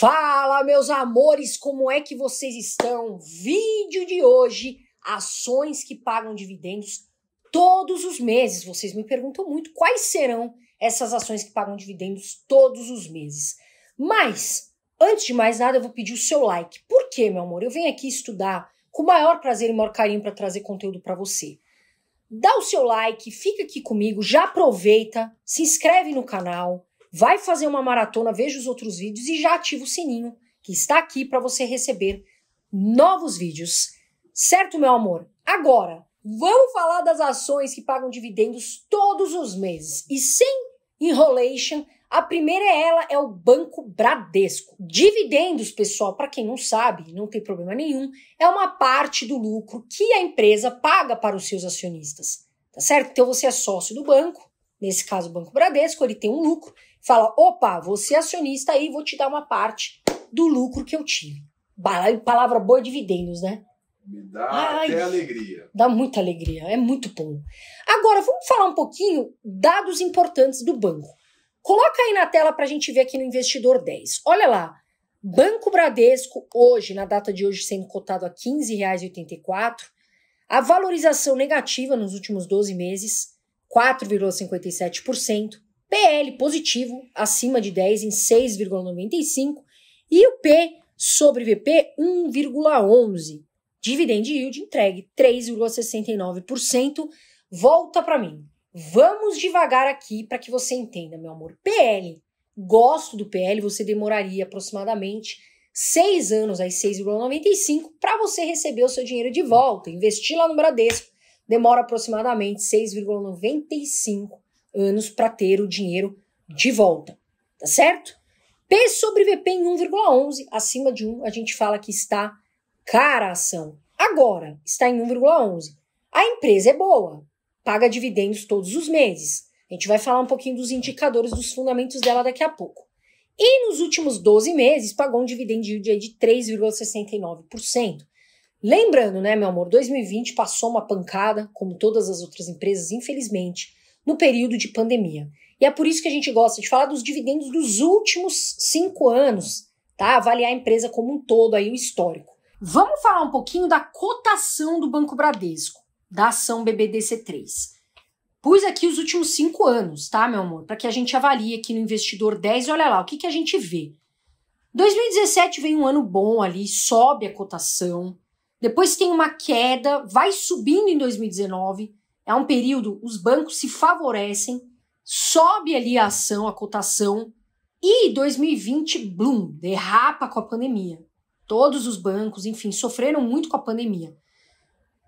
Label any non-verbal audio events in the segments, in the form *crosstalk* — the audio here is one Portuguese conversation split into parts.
Fala, meus amores, como é que vocês estão? Vídeo de hoje: ações que pagam dividendos todos os meses. Vocês me perguntam muito quais serão essas ações que pagam dividendos todos os meses. Mas, antes de mais nada, eu vou pedir o seu like. Por quê, meu amor? Eu venho aqui estudar com o maior prazer e maior carinho para trazer conteúdo para você. Dá o seu like, fica aqui comigo, já aproveita, se inscreve no canal vai fazer uma maratona, veja os outros vídeos e já ativa o sininho que está aqui para você receber novos vídeos. Certo, meu amor? Agora, vamos falar das ações que pagam dividendos todos os meses e sem enrolation. A primeira é ela é o Banco Bradesco. Dividendos, pessoal, para quem não sabe, não tem problema nenhum, é uma parte do lucro que a empresa paga para os seus acionistas. Tá certo? Então você é sócio do banco, nesse caso o Banco Bradesco, ele tem um lucro fala: opa, você é acionista aí, vou te dar uma parte do lucro que eu tive. Palavra boa, dividendos, né? Me dá Ai, até alegria. Dá muita alegria, é muito bom. Agora, vamos falar um pouquinho dados importantes do banco. Coloca aí na tela para a gente ver aqui no Investidor 10. Olha lá, Banco Bradesco, hoje, na data de hoje, sendo cotado a R$ 15,84, a valorização negativa nos últimos 12 meses, 4,57%. PL positivo, acima de 10 em 6,95 e o P sobre VP 1,11. Dividend yield entregue 3,69%. Volta para mim. Vamos devagar aqui para que você entenda, meu amor. PL, gosto do PL, você demoraria aproximadamente 6 anos aí 6,95 para você receber o seu dinheiro de volta. Investir lá no Bradesco demora aproximadamente 6,95 anos para ter o dinheiro de volta, tá certo? P sobre VP em 1,11, acima de 1, a gente fala que está cara a ação. Agora, está em 1,11. A empresa é boa, paga dividendos todos os meses. A gente vai falar um pouquinho dos indicadores, dos fundamentos dela daqui a pouco. E nos últimos 12 meses, pagou um dividendo de 3,69%. Lembrando, né, meu amor, 2020 passou uma pancada, como todas as outras empresas, infelizmente no período de pandemia. E é por isso que a gente gosta de falar dos dividendos dos últimos cinco anos, tá? Avaliar a empresa como um todo, aí o histórico. Vamos falar um pouquinho da cotação do Banco Bradesco, da ação BBDC3. Pus aqui os últimos cinco anos, tá, meu amor? Para que a gente avalie aqui no Investidor 10 e olha lá, o que, que a gente vê? 2017 vem um ano bom ali, sobe a cotação. Depois tem uma queda, vai subindo em 2019, é um período, os bancos se favorecem, sobe ali a ação, a cotação, e 2020, blum, derrapa com a pandemia. Todos os bancos, enfim, sofreram muito com a pandemia.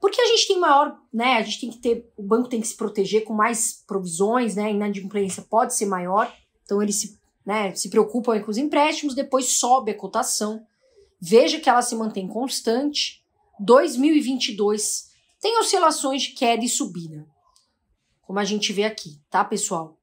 Porque a gente tem maior, né? A gente tem que ter, o banco tem que se proteger com mais provisões, né? A inadimplência pode ser maior, então eles se, né, se preocupam com os empréstimos, depois sobe a cotação. Veja que ela se mantém constante. 2022 tem oscilações é de queda e subida, como a gente vê aqui, tá, pessoal?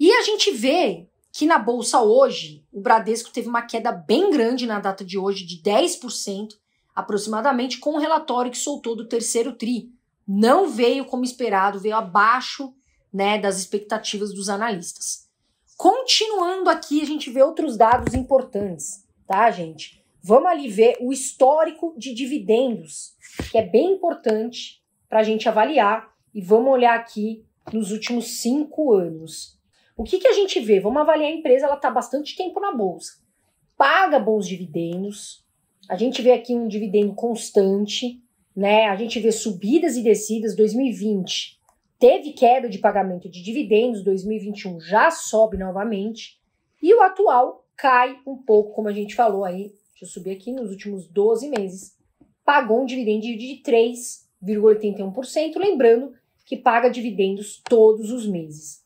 E a gente vê que na bolsa hoje, o Bradesco teve uma queda bem grande na data de hoje, de 10% aproximadamente, com o relatório que soltou do terceiro TRI. Não veio como esperado, veio abaixo né, das expectativas dos analistas. Continuando aqui, a gente vê outros dados importantes, tá, gente? Vamos ali ver o histórico de dividendos, que é bem importante para a gente avaliar, e vamos olhar aqui nos últimos cinco anos. O que, que a gente vê? Vamos avaliar a empresa, ela está bastante tempo na bolsa, paga bons dividendos, a gente vê aqui um dividendo constante, né? A gente vê subidas e descidas. 2020 teve queda de pagamento de dividendos, 2021 já sobe novamente, e o atual cai um pouco, como a gente falou aí, deixa eu subir aqui, nos últimos 12 meses, pagou um dividendo de 3,81%, lembrando que paga dividendos todos os meses.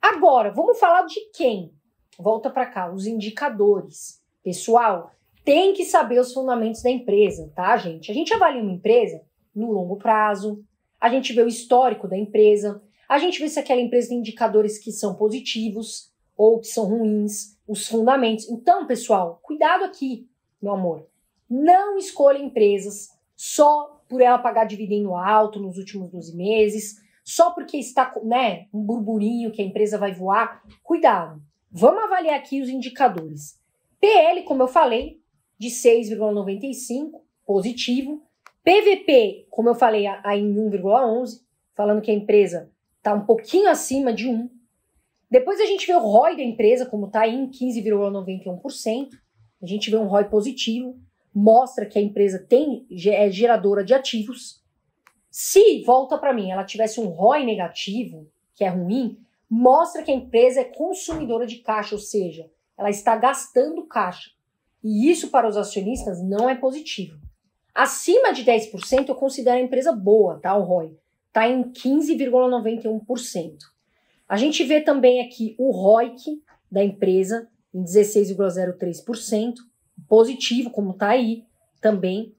Agora, vamos falar de quem? Volta para cá, os indicadores. Pessoal, tem que saber os fundamentos da empresa, tá, gente? A gente avalia uma empresa no longo prazo, a gente vê o histórico da empresa, a gente vê se aquela empresa tem indicadores que são positivos ou que são ruins, os fundamentos. Então, pessoal, cuidado aqui meu amor, não escolha empresas só por ela pagar dividendo alto nos últimos 12 meses, só porque está né, um burburinho que a empresa vai voar. Cuidado, vamos avaliar aqui os indicadores. PL, como eu falei, de 6,95, positivo. PVP, como eu falei, aí em 1,11, falando que a empresa está um pouquinho acima de 1. Depois a gente vê o ROI da empresa, como está em 15,91% a gente vê um ROI positivo, mostra que a empresa tem é geradora de ativos. Se volta para mim, ela tivesse um ROI negativo, que é ruim, mostra que a empresa é consumidora de caixa, ou seja, ela está gastando caixa. E isso para os acionistas não é positivo. Acima de 10% eu considero a empresa boa, tá? O ROI está em 15,91%. A gente vê também aqui o ROIC da empresa em 16,03%, positivo, como está aí também.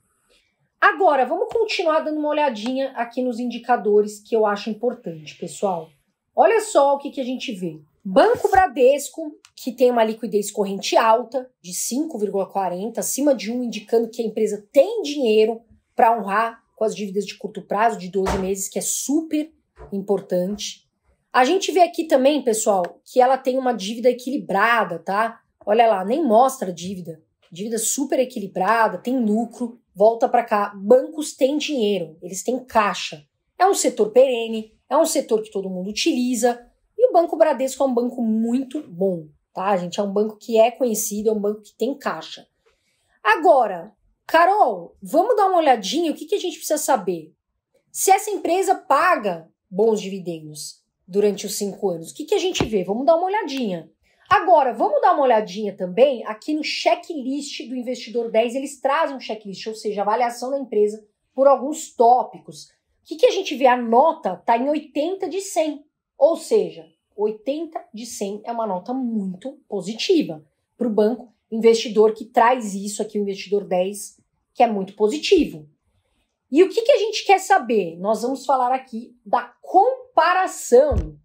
Agora, vamos continuar dando uma olhadinha aqui nos indicadores que eu acho importante, pessoal. Olha só o que, que a gente vê. Banco Bradesco, que tem uma liquidez corrente alta, de 5,40, acima de 1, indicando que a empresa tem dinheiro para honrar com as dívidas de curto prazo, de 12 meses, que é super importante. A gente vê aqui também, pessoal, que ela tem uma dívida equilibrada, tá? Olha lá, nem mostra dívida. Dívida super equilibrada, tem lucro, volta para cá. Bancos têm dinheiro, eles têm caixa. É um setor perene, é um setor que todo mundo utiliza. E o Banco Bradesco é um banco muito bom, tá, gente? É um banco que é conhecido, é um banco que tem caixa. Agora, Carol, vamos dar uma olhadinha, o que, que a gente precisa saber? Se essa empresa paga bons dividendos, durante os cinco anos. O que, que a gente vê? Vamos dar uma olhadinha. Agora, vamos dar uma olhadinha também aqui no checklist do investidor 10. Eles trazem um checklist, ou seja, avaliação da empresa por alguns tópicos. O que, que a gente vê? A nota está em 80 de 100. Ou seja, 80 de 100 é uma nota muito positiva para o banco investidor que traz isso aqui, o investidor 10, que é muito positivo. E o que, que a gente quer saber? Nós vamos falar aqui da compra comparação.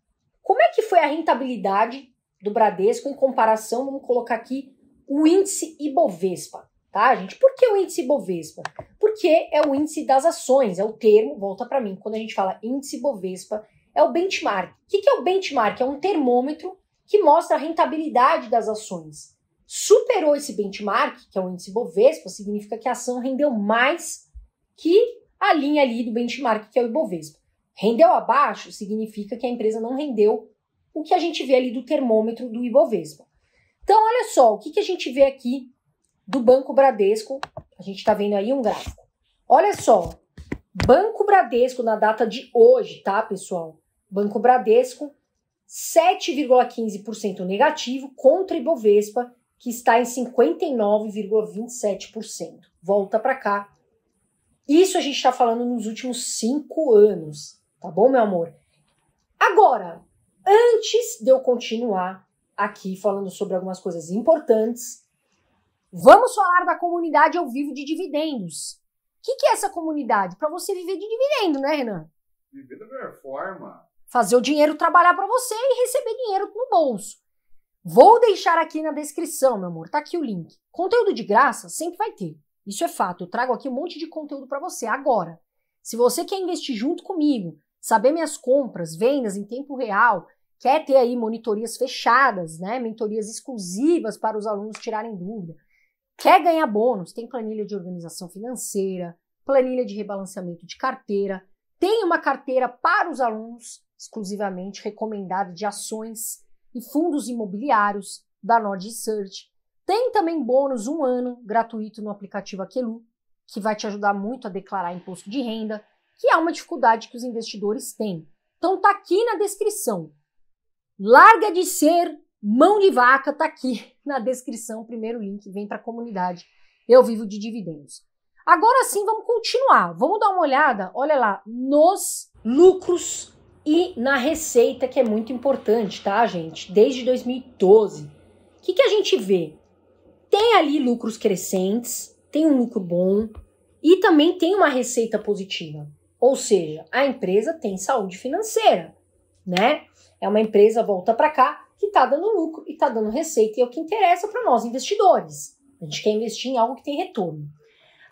Como é que foi a rentabilidade do Bradesco em comparação, vamos colocar aqui, o índice Ibovespa, tá, gente? Por que o índice Ibovespa? Porque é o índice das ações, é o termo, volta para mim, quando a gente fala índice Ibovespa, é o benchmark. O que é o benchmark? É um termômetro que mostra a rentabilidade das ações. Superou esse benchmark, que é o índice Ibovespa, significa que a ação rendeu mais que a linha ali do benchmark, que é o Ibovespa. Rendeu abaixo significa que a empresa não rendeu o que a gente vê ali do termômetro do Ibovespa. Então, olha só, o que, que a gente vê aqui do Banco Bradesco? A gente está vendo aí um gráfico. Olha só, Banco Bradesco na data de hoje, tá, pessoal? Banco Bradesco, 7,15% negativo contra Ibovespa, que está em 59,27%. Volta para cá. Isso a gente está falando nos últimos cinco anos. Tá bom, meu amor? Agora, antes de eu continuar aqui falando sobre algumas coisas importantes, vamos falar da comunidade ao vivo de dividendos. O que, que é essa comunidade? Para você viver de dividendo, né, Renan? Viver da melhor forma. Fazer o dinheiro trabalhar para você e receber dinheiro no bolso. Vou deixar aqui na descrição, meu amor, tá aqui o link. Conteúdo de graça sempre vai ter. Isso é fato. Eu trago aqui um monte de conteúdo para você agora. Se você quer investir junto comigo, saber minhas compras, vendas em tempo real, quer ter aí monitorias fechadas, né? Mentorias exclusivas para os alunos tirarem dúvida. Quer ganhar bônus? Tem planilha de organização financeira, planilha de rebalanceamento de carteira, tem uma carteira para os alunos exclusivamente recomendada de ações e fundos imobiliários da Nord Research. Tem também bônus um ano gratuito no aplicativo Aquelu, que vai te ajudar muito a declarar imposto de renda, que é uma dificuldade que os investidores têm. Então tá aqui na descrição. Larga de ser mão de vaca, tá aqui *laughs* na descrição, primeiro link, vem para a comunidade. Eu vivo de dividendos. Agora sim, vamos continuar. Vamos dar uma olhada, olha lá, nos lucros e na receita, que é muito importante, tá, gente? Desde 2012. O que, que a gente vê? Tem ali lucros crescentes, tem um lucro bom e também tem uma receita positiva. Ou seja, a empresa tem saúde financeira, né? É uma empresa volta para cá que está dando lucro e está dando receita e é o que interessa para nós investidores. A gente quer investir em algo que tem retorno.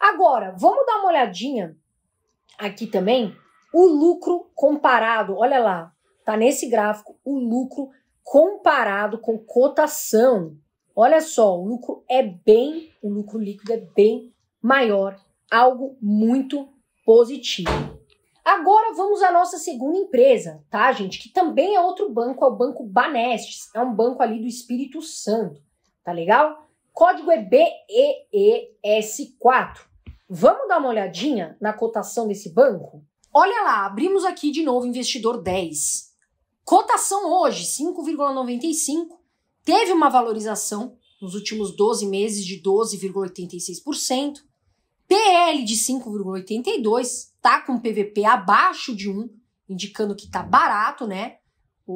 Agora, vamos dar uma olhadinha aqui também o lucro comparado. Olha lá, tá nesse gráfico o lucro comparado com cotação. Olha só, o lucro é bem, o lucro líquido é bem maior, algo muito positivo. Agora vamos à nossa segunda empresa, tá, gente? Que também é outro banco, é o Banco Banestes. É um banco ali do Espírito Santo, tá legal? Código é BEES4. Vamos dar uma olhadinha na cotação desse banco? Olha lá, abrimos aqui de novo investidor 10. Cotação hoje, 5,95. Teve uma valorização nos últimos 12 meses de 12,86%. PL de 5,82 está com PVP abaixo de 1, indicando que está barato, né?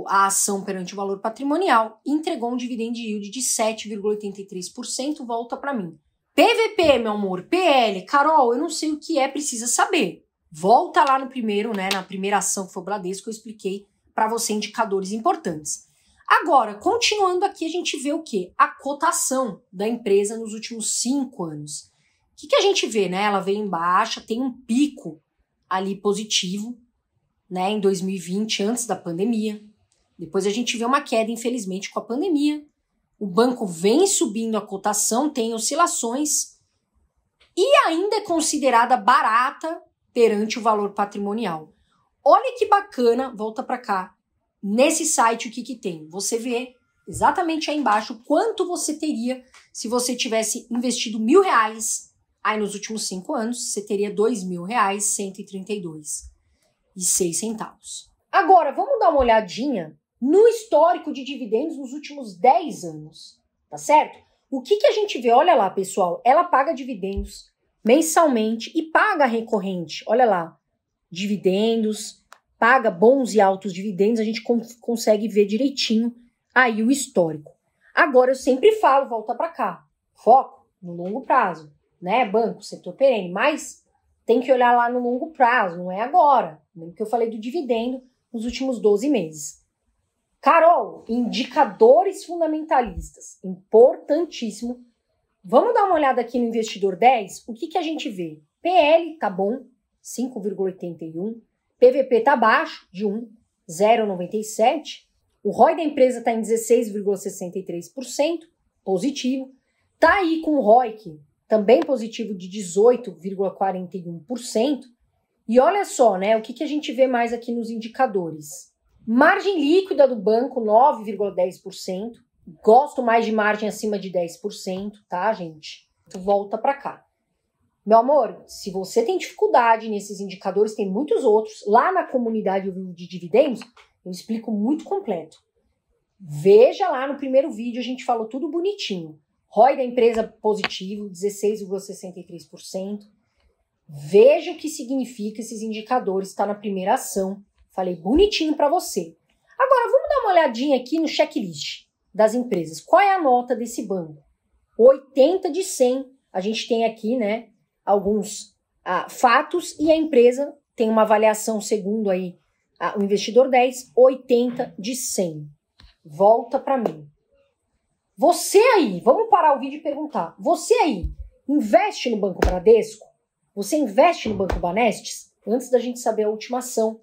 A ação perante o valor patrimonial entregou um dividend yield de 7,83%, volta para mim. PVP, meu amor, PL, Carol, eu não sei o que é, precisa saber. Volta lá no primeiro, né, na primeira ação que foi o Bradesco, eu expliquei para você indicadores importantes. Agora, continuando aqui, a gente vê o que? A cotação da empresa nos últimos cinco anos que, que a gente vê, né? Ela veio em baixa, tem um pico ali positivo, né, em 2020, antes da pandemia. Depois a gente vê uma queda, infelizmente, com a pandemia. O banco vem subindo a cotação, tem oscilações e ainda é considerada barata perante o valor patrimonial. Olha que bacana, volta para cá. Nesse site o que que tem? Você vê exatamente aí embaixo quanto você teria se você tivesse investido mil reais Aí nos últimos cinco anos, você teria R$ 2.132,06. Agora, vamos dar uma olhadinha no histórico de dividendos nos últimos 10 anos, tá certo? O que, que a gente vê? Olha lá, pessoal, ela paga dividendos mensalmente e paga recorrente. Olha lá, dividendos, paga bons e altos dividendos, a gente consegue ver direitinho aí o histórico. Agora eu sempre falo, volta para cá. Foco no longo prazo né? Banco, setor perene, mas tem que olhar lá no longo prazo, não é agora. Mesmo que eu falei do dividendo nos últimos 12 meses. Carol, indicadores fundamentalistas, importantíssimo. Vamos dar uma olhada aqui no investidor 10, o que, que a gente vê? PL tá bom, 5,81, PVP tá baixo de 1,097%. o ROI da empresa está em 16,63%, positivo, tá aí com o ROIC também positivo de 18,41%. E olha só, né, o que, que a gente vê mais aqui nos indicadores. Margem líquida do banco, 9,10%. Gosto mais de margem acima de 10%, tá, gente? Tu então, volta para cá. Meu amor, se você tem dificuldade nesses indicadores, tem muitos outros. Lá na comunidade de dividendos, eu explico muito completo. Veja lá no primeiro vídeo, a gente falou tudo bonitinho. ROI da empresa positivo, 16,63%. Veja o que significa esses indicadores, está na primeira ação. Falei bonitinho para você. Agora, vamos dar uma olhadinha aqui no checklist das empresas. Qual é a nota desse banco? 80 de 100. A gente tem aqui, né, alguns ah, fatos e a empresa tem uma avaliação segundo aí ah, o investidor 10, 80 de 100. Volta para mim. Você aí, vamos parar o vídeo e perguntar. Você aí, investe no Banco Bradesco? Você investe no Banco Banestes? Antes da gente saber a última ação.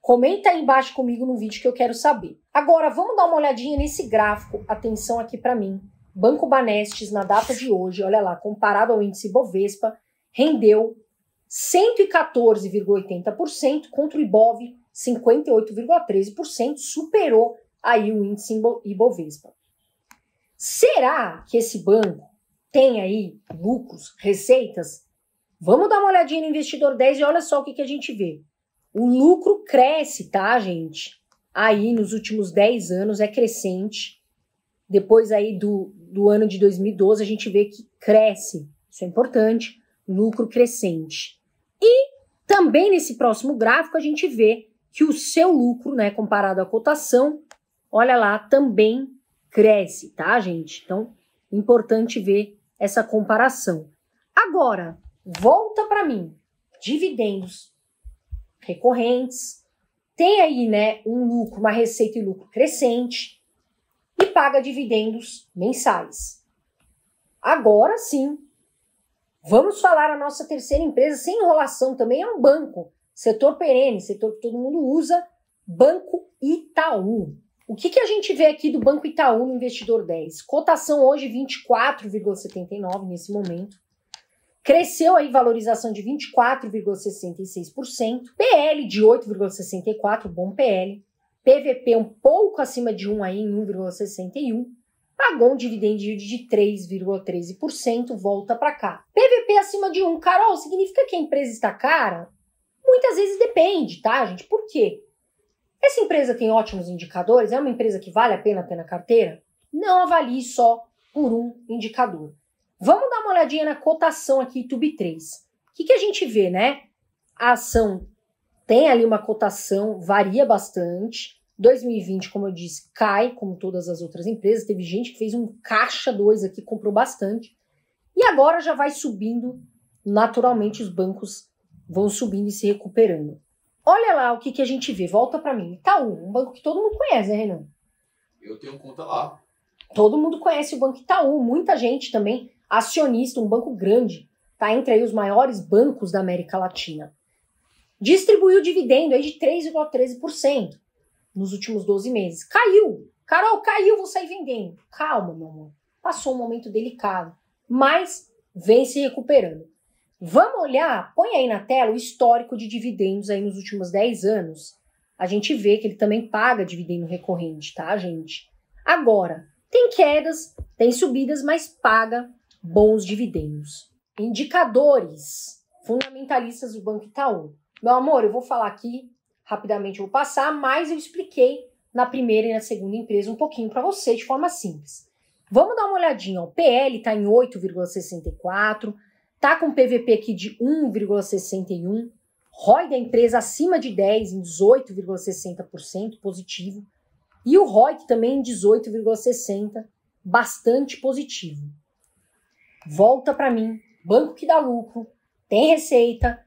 Comenta aí embaixo comigo no vídeo que eu quero saber. Agora, vamos dar uma olhadinha nesse gráfico. Atenção aqui para mim. Banco Banestes, na data de hoje, olha lá, comparado ao índice Bovespa, rendeu 114,80% contra o Ibov 58,13%, superou aí o índice Ibovespa. Será que esse banco tem aí lucros, receitas? Vamos dar uma olhadinha no investidor 10 e olha só o que, que a gente vê. O lucro cresce, tá, gente? Aí nos últimos 10 anos é crescente. Depois aí do, do ano de 2012 a gente vê que cresce. Isso é importante, lucro crescente. E também nesse próximo gráfico a gente vê que o seu lucro, né, comparado à cotação, olha lá, também cresce, tá, gente? Então, importante ver essa comparação. Agora, volta para mim. Dividendos recorrentes. Tem aí, né, um lucro, uma receita e lucro crescente e paga dividendos mensais. Agora sim, vamos falar a nossa terceira empresa sem enrolação também é um banco, setor perene, setor que todo mundo usa, Banco Itaú. O que, que a gente vê aqui do Banco Itaú no investidor 10? Cotação hoje 24,79 nesse momento. Cresceu aí valorização de 24,66%, PL de 8,64, bom PL. PVP um pouco acima de 1 aí em 1,61. Pagou um dividendo de 3,13%, volta para cá. PVP acima de 1, Carol, significa que a empresa está cara? Muitas vezes depende, tá, gente? Por quê? Essa empresa tem ótimos indicadores? É uma empresa que vale a pena ter na carteira? Não avalie só por um indicador. Vamos dar uma olhadinha na cotação aqui Tube 3 O que, que a gente vê, né? A ação tem ali uma cotação, varia bastante. 2020, como eu disse, cai, como todas as outras empresas. Teve gente que fez um caixa 2 aqui, comprou bastante. E agora já vai subindo, naturalmente os bancos vão subindo e se recuperando. Olha lá o que, que a gente vê. Volta para mim. Itaú, tá um banco que todo mundo conhece, né, Renan? Eu tenho conta lá. Todo mundo conhece o Banco Itaú. Tá Muita gente também, acionista, um banco grande. Está entre aí os maiores bancos da América Latina. Distribuiu dividendo aí de 3,13% nos últimos 12 meses. Caiu. Carol, caiu, vou sair vendendo. Calma, meu amor. Passou um momento delicado. Mas vem se recuperando. Vamos olhar, põe aí na tela o histórico de dividendos aí nos últimos 10 anos. A gente vê que ele também paga dividendo recorrente, tá, gente? Agora, tem quedas, tem subidas, mas paga bons dividendos. Indicadores fundamentalistas do Banco Itaú. Meu amor, eu vou falar aqui rapidamente, eu vou passar, mas eu expliquei na primeira e na segunda empresa um pouquinho para você de forma simples. Vamos dar uma olhadinha. O PL está em 8,64 Está com PVP aqui de 1,61, ROI da empresa acima de 10, em 18,60%, positivo, e o ROIC também em 18,60%, bastante positivo. Volta para mim, banco que dá lucro, tem receita,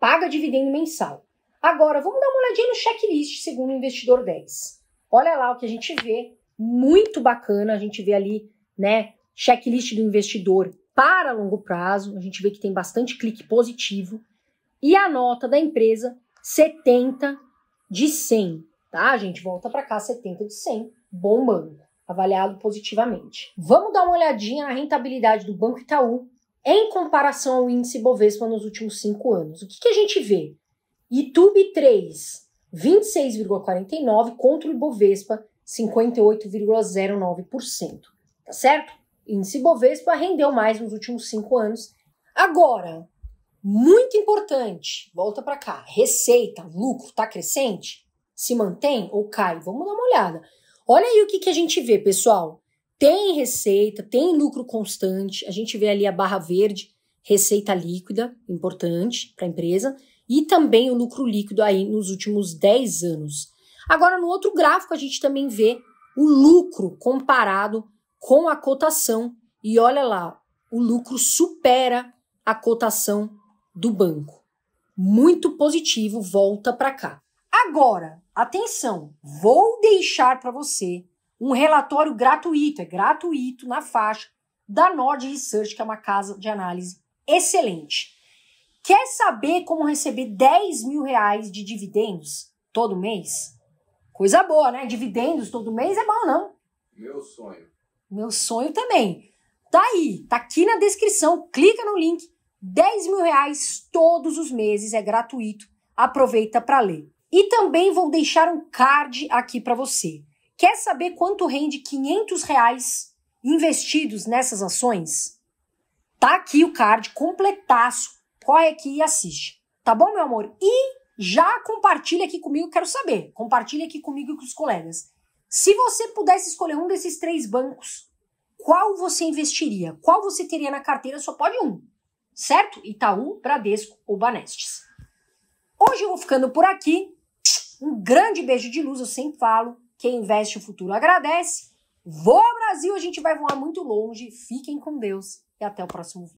paga dividendo mensal. Agora, vamos dar uma olhadinha no checklist segundo o investidor 10. Olha lá o que a gente vê, muito bacana, a gente vê ali, né, checklist do investidor para longo prazo, a gente vê que tem bastante clique positivo, e a nota da empresa 70 de 100, tá? A gente volta para cá 70 de 100, bombando, avaliado positivamente. Vamos dar uma olhadinha na rentabilidade do Banco Itaú em comparação ao índice Bovespa nos últimos cinco anos. O que, que a gente vê? YouTube 3, 26,49 contra o Ibovespa 58,09%, tá certo? índice Bovespa rendeu mais nos últimos cinco anos. Agora, muito importante, volta para cá, receita, lucro, está crescente? Se mantém ou cai? Vamos dar uma olhada. Olha aí o que, que a gente vê, pessoal. Tem receita, tem lucro constante, a gente vê ali a barra verde, receita líquida, importante para a empresa, e também o lucro líquido aí nos últimos 10 anos. Agora, no outro gráfico, a gente também vê o lucro comparado com a cotação e olha lá, o lucro supera a cotação do banco. Muito positivo, volta para cá. Agora, atenção, vou deixar para você um relatório gratuito, é gratuito na faixa da Nord Research, que é uma casa de análise excelente. Quer saber como receber 10 mil reais de dividendos todo mês? Coisa boa, né? Dividendos todo mês é bom, não? Meu sonho. Meu sonho também. Tá aí, tá aqui na descrição, clica no link. 10 mil reais todos os meses, é gratuito. Aproveita para ler. E também vou deixar um card aqui para você. Quer saber quanto rende 500 reais investidos nessas ações? Tá aqui o card completaço. Corre aqui e assiste. Tá bom, meu amor? E já compartilha aqui comigo, quero saber. Compartilha aqui comigo e com os colegas. Se você pudesse escolher um desses três bancos, qual você investiria? Qual você teria na carteira? Só pode um, certo? Itaú, Bradesco ou Banestes. Hoje eu vou ficando por aqui. Um grande beijo de luz, eu sempre falo. Quem investe o futuro agradece. Vou Brasil, a gente vai voar muito longe. Fiquem com Deus e até o próximo vídeo.